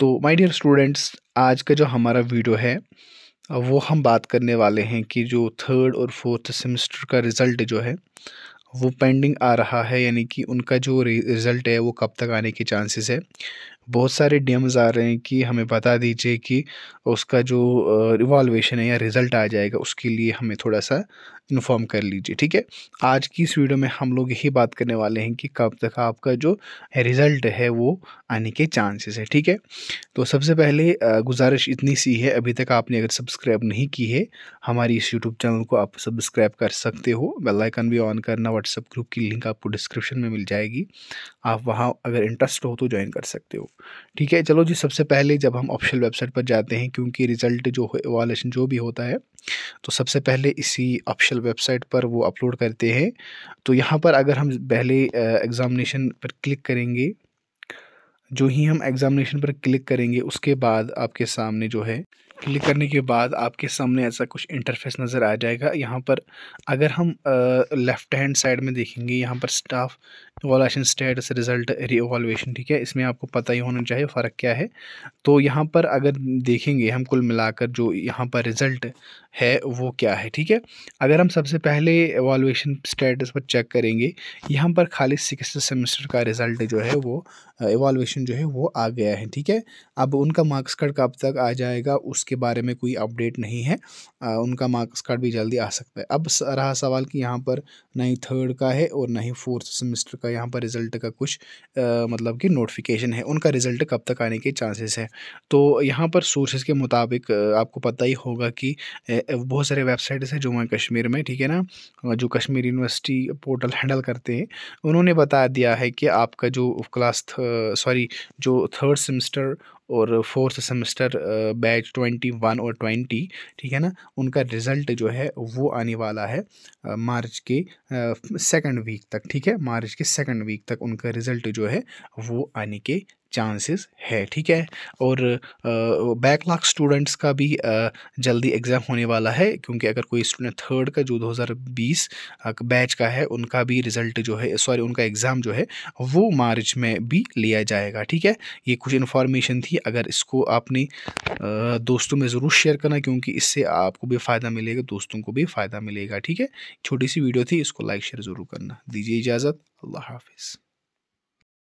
तो my dear students आज का जो हमारा वीडियो है वो हम बात करने वाले हैं कि जो थर्ड और फोर्थ सेमेस्टर का रिज़ल्ट जो है वो पेंडिंग आ रहा है यानी कि उनका जो रिज़ल्ट है वो कब तक आने के चांसेस है बहुत सारे डीएम्स आ रहे हैं कि हमें बता दीजिए कि उसका जो रिवॉल्वेशन है या रिज़ल्ट आ जाएगा उसके लिए हमें थोड़ा सा इन्फॉर्म कर लीजिए ठीक है आज की इस वीडियो में हम लोग यही बात करने वाले हैं कि कब तक आपका जो रिज़ल्ट है वो आने के चांसेस है ठीक है तो सबसे पहले गुजारिश इतनी सी है अभी तक आपने अगर सब्सक्राइब नहीं की है हमारी इस यूट्यूब चैनल को आप सब्सक्राइब कर सकते हो बेल आइकन भी ऑन करना व्हाट्सअप ग्रुप की लिंक आपको डिस्क्रिप्शन में मिल जाएगी आप वहाँ अगर इंटरेस्ट हो तो ज्वाइन कर सकते हो ठीक है चलो जी सबसे पहले जब हम ऑफिशियल वेबसाइट पर जाते हैं क्योंकि रिज़ल्ट जो वॉलेशन जो भी होता है तो सबसे पहले इसी ऑफिशियल वेबसाइट पर वो अपलोड करते हैं तो यहाँ पर अगर हम पहले एग्ज़ामिनेशन पर क्लिक करेंगे जो ही हम एग्ज़ामिनेशन पर क्लिक करेंगे उसके बाद आपके सामने जो है क्लिक करने के बाद आपके सामने ऐसा कुछ इंटरफेस नज़र आ जाएगा यहाँ पर अगर हम लेफ़्ट हैंड साइड में देखेंगे यहाँ पर staff evaluation status result reevaluation ठीक है इसमें आपको पता ही होना चाहिए फ़र्क क्या है तो यहाँ पर अगर देखेंगे हम कुल मिलाकर जो यहाँ पर रिज़ल्ट है वो क्या है ठीक है अगर हम सबसे पहले एवोलेशन स्टेटस पर चेक करेंगे यहाँ पर खाली सिक्स सेमेस्टर का रिज़ल्ट जो है वो एवोलेशन जो है वो आ गया है ठीक है अब उनका मार्क्स कार्ड कब तक आ जाएगा उस उसके बारे में कोई अपडेट नहीं है आ, उनका मार्क्स कार्ड भी जल्दी आ सकता है अब रहा सवाल कि यहाँ पर ना ही थर्ड का है और ना ही फोर्थ सेमेस्टर का यहाँ पर रिज़ल्ट का कुछ आ, मतलब कि नोटिफिकेशन है उनका रिज़ल्ट कब तक आने के चांसेस है तो यहाँ पर सोर्सेज के मुताबिक आपको पता ही होगा कि बहुत सारे वेबसाइट्स हैं जम्मू एंड कश्मीर में ठीक है ना जो कश्मीर यूनिवर्सिटी पोर्टल हैंडल करते हैं उन्होंने बता दिया है कि आपका जो क्लास सॉरी जो थर्ड सेमेस्टर और fourth semester batch twenty one और ट्वेंटी ठीक है ना उनका रिज़ल्ट जो है वो आने वाला है मार्च के सेकंड वीक तक ठीक है मार्च के सेकंड वीक तक उनका रिज़ल्ट जो है वो आने के चांसेस है ठीक है और बैकलॉग स्टूडेंट्स का भी जल्दी एग्ज़ाम होने वाला है क्योंकि अगर कोई स्टूडेंट थर्ड का जो 2020 बैच का है उनका भी रिज़ल्ट जो है सॉरी उनका एग्ज़ाम जो है वो मार्च में भी लिया जाएगा ठीक है ये कुछ इन्फॉर्मेशन थी अगर इसको आपने दोस्तों में ज़रूर शेयर करना क्योंकि इससे आपको भी फ़ायदा मिलेगा दोस्तों को भी फ़ायदा मिलेगा ठीक है छोटी सी वीडियो थी इसको लाइक शेयर ज़रूर करना दीजिए इजाज़त अल्लाह हाफिज़